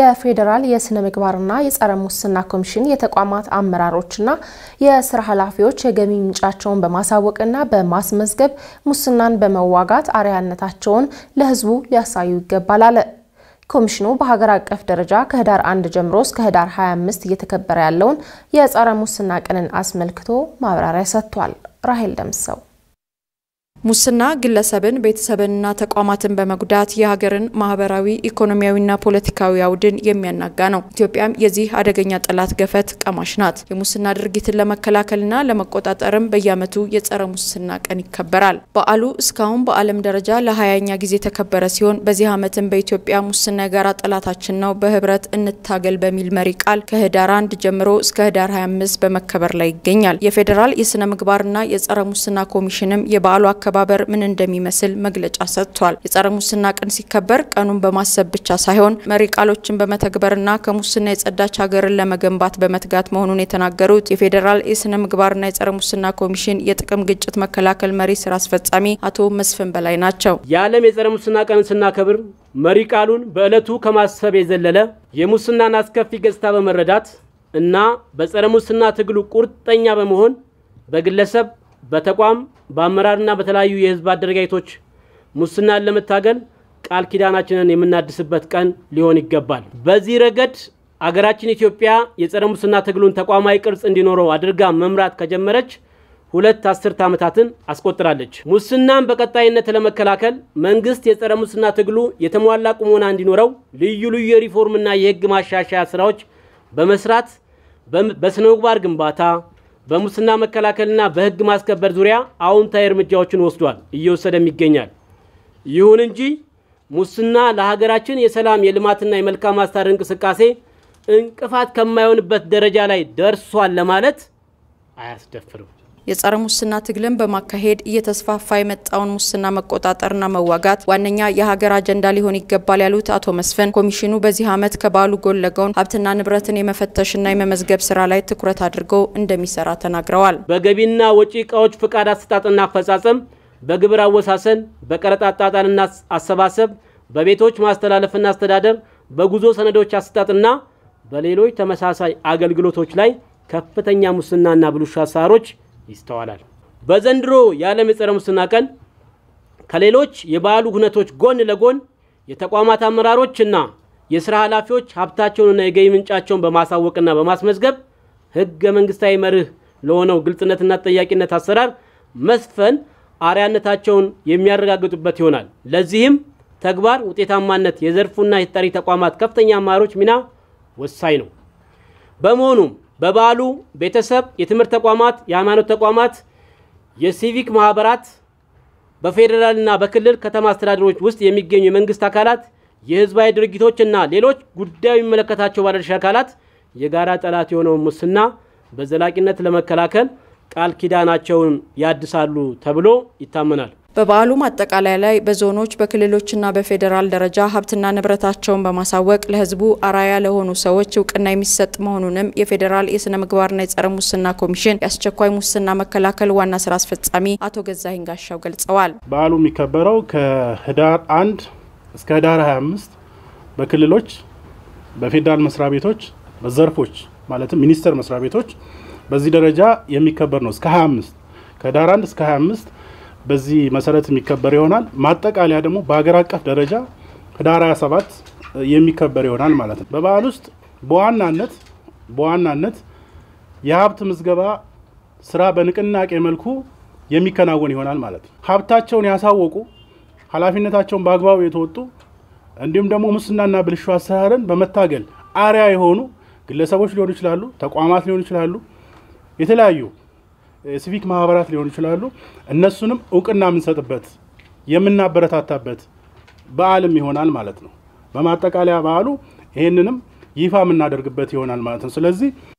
የፌዴራል የስነ ምግባርና የጸረ ሙስና ኮሚሽን የተቋማት አመራሮችና የስራ ኃላፊዎች የገቢ ምንጫቸውን በማሳወቅና በማስመዝገብ ሙስናን በመዋጋት አርያነታቸውን ለሕዝቡ ሊያሳዩ ይገባል አለ። ኮሚሽኑ በሀገር አቀፍ ደረጃ ከህዳር 1 ጀምሮ እስከ ህዳር 25 እየተከበረ ያለውን የጸረ ሙስና ቀንን አስመልክቶ ማብራሪያ ሰጥቷል። ራሄል ደምሰው ሙስና ግለሰብን ቤተሰብንና ተቋማትን በመጉዳት የሀገርን ማህበራዊ ኢኮኖሚያዊና ፖለቲካዊ አውድን የሚያናጋ ነው። ኢትዮጵያም የዚህ አደገኛ ጠላት ገፈት ቀማሽ ናት። የሙስና ድርጊትን ለመከላከልና ለመቆጣጠርም በየዓመቱ የጸረ ሙስና ቀን ይከበራል። በዓሉ እስካሁን በዓለም ደረጃ ለሀያኛ ጊዜ የተከበረ ሲሆን በዚህ ዓመትም በኢትዮጵያ ሙስና የጋራ ጠላታችን ነው፣ በህብረት እንታገል በሚል መሪ ቃል ከህዳር አንድ ጀምሮ እስከ ህዳር 25 በመከበር ላይ ይገኛል። የፌዴራል የስነ ምግባርና የጸረ ሙስና ኮሚሽንም የበዓሉ አከባበር ምን እንደሚመስል መግለጫ ሰጥቷል። የጸረ ሙስና ቀን ሲከበር ቀኑን በማሰብ ብቻ ሳይሆን መሪ ቃሎችን በመተግበርና ከሙስና የጸዳች ሀገርን ለመገንባት በመትጋት መሆኑን የተናገሩት የፌዴራል የስነ ምግባርና የጸረ ሙስና ኮሚሽን የጥቅም ግጭት መከላከል መሪ ስራ አስፈጻሚ አቶ መስፍን በላይ ናቸው። የዓለም የጸረ ሙስና ቀን ስናከብር መሪ ቃሉን በዕለቱ ከማሰብ የዘለለ የሙስናን አስከፊ ገጽታ በመረዳት እና በጸረ ሙስና ትግሉ ቁርጠኛ በመሆን በግለሰብ በተቋም በአመራርና በተለያዩ የህዝብ አደረጃጀቶች ሙስናን ለመታገል ቃል ኪዳናችንን የምናድስበት ቀን ሊሆን ይገባል። በዚህ ረገድ አገራችን ኢትዮጵያ የጸረ ሙስና ትግሉን ተቋማዊ ቅርጽ እንዲኖረው አድርጋ መምራት ከጀመረች ሁለት አስርት ዓመታትን አስቆጥራለች። ሙስናን በቀጣይነት ለመከላከል መንግስት የጸረ ሙስና ትግሉ የተሟላ ቁሞና እንዲኖረው ልዩ ልዩ የሪፎርምና የህግ ማሻሻያ ስራዎች በመስራት በስነ ምግባር ግንባታ በሙስና መከላከልና በህግ ማስከበር ዙሪያ አዎንታዊ እርምጃዎችን ወስዷል፣ እየወሰደም ይገኛል። ይሁን እንጂ ሙስና ለሀገራችን የሰላም የልማትና የመልካም አስተዳደር እንቅስቃሴ እንቅፋት ከማይሆንበት ደረጃ ላይ ደርሷል ለማለት አያስደፍርም። የጸረ ሙስና ትግልን በማካሄድ እየተስፋፋ የመጣውን ሙስና መቆጣጠርና መዋጋት ዋነኛ የሀገር አጀንዳ ሊሆን ይገባል ያሉት አቶ መስፍን ኮሚሽኑ በዚህ ዓመት ከበዓሉ ጎን ለጎን ሀብትና ንብረትን የመፈተሽና የመመዝገብ ስራ ላይ ትኩረት አድርጎ እንደሚሰራ ተናግረዋል። በገቢና ወጪ እቃዎች ፍቃድ አሰጣጥና አፈጻጸም፣ በግብር አወሳሰን፣ በቀረጥ አጣጣልና አሰባሰብ፣ በቤቶች ማስተላለፍና አስተዳደር፣ በጉዞ ሰነዶች አሰጣጥና በሌሎች ተመሳሳይ አገልግሎቶች ላይ ከፍተኛ ሙስናና ብልሹ አሰራሮች ይስተዋላል። በዘንድሮ የዓለም የጸረ ሙስና ቀን ከሌሎች የበዓሉ ሁነቶች ጎን ለጎን የተቋማት አመራሮችና የሥራ ኃላፊዎች ሀብታቸውንና የገቢ ምንጫቸውን በማሳወቅና በማስመዝገብ ህገ መንግሥታዊ መርህ ለሆነው ግልጽነትና ተጠያቂነት አሰራር መስፈን አርያነታቸውን የሚያረጋግጡበት ይሆናል። ለዚህም ተግባር ውጤታማነት የዘርፉና የተጠሪ ተቋማት ከፍተኛ አመራሮች ሚና ወሳኝ ነው። በመሆኑም በበዓሉ ቤተሰብ፣ የትምህርት ተቋማት፣ የሃይማኖት ተቋማት፣ የሲቪክ ማህበራት፣ በፌዴራልና በክልል ከተማ አስተዳደሮች ውስጥ የሚገኙ የመንግስት አካላት፣ የህዝባዊ ድርጅቶችና ሌሎች ጉዳዩ የሚመለከታቸው ባለድርሻ አካላት የጋራ ጠላት የሆነውን ሙስና በዘላቂነት ለመከላከል ቃል ኪዳናቸውን ያድሳሉ ተብሎ ይታመናል። በበዓሉ ማጠቃለያ ላይ በዞኖች በክልሎችና በፌዴራል ደረጃ ሀብትና ንብረታቸውን በማሳወቅ ለህዝቡ አራያ ለሆኑ ሰዎች እውቅና የሚሰጥ መሆኑንም የፌዴራል የስነ ምግባርና የጸረ ሙስና ኮሚሽን የአስቸኳይ ሙስና መከላከል ዋና ስራ አስፈጻሚ አቶ ገዛሂን ጋሻው ገልጸዋል። በዓሉ የሚከበረው ከህዳር አንድ እስከ ህዳር 25 በክልሎች በፌዴራል መስሪያ ቤቶች በዘርፎች ማለትም ሚኒስቴር መስሪያ ቤቶች በዚህ ደረጃ የሚከበር ነው። እስከ 25 ከህዳር 1 እስከ 25 በዚህ መሰረት የሚከበር ይሆናል። ማጠቃለያ ደግሞ በሀገር አቀፍ ደረጃ ህዳር 27 የሚከበር ይሆናል ማለት ነው። በበዓል ውስጥ በዋናነት በዋናነት የሀብት ምዝገባ ስራ በንቅናቄ መልኩ የሚከናወን ይሆናል ማለት ነው። ሀብታቸውን ያሳወቁ፣ ኃላፊነታቸውን በአግባቡ የተወጡ እንዲሁም ደግሞ ሙስናና ብልሹ አሰራርን በመታገል አሪያ የሆኑ ግለሰቦች ሊሆኑ ይችላሉ፣ ተቋማት ሊሆኑ ይችላሉ፣ የተለያዩ ሲቪክ ማህበራት ሊሆኑ ይችላሉ። እነሱንም እውቅና የምንሰጥበት የምናበረታታበት በዓልም ይሆናል ማለት ነው። በማጠቃለያ በዓሉ ይህንንም ይፋ የምናደርግበት ይሆናል ማለት ነው። ስለዚህ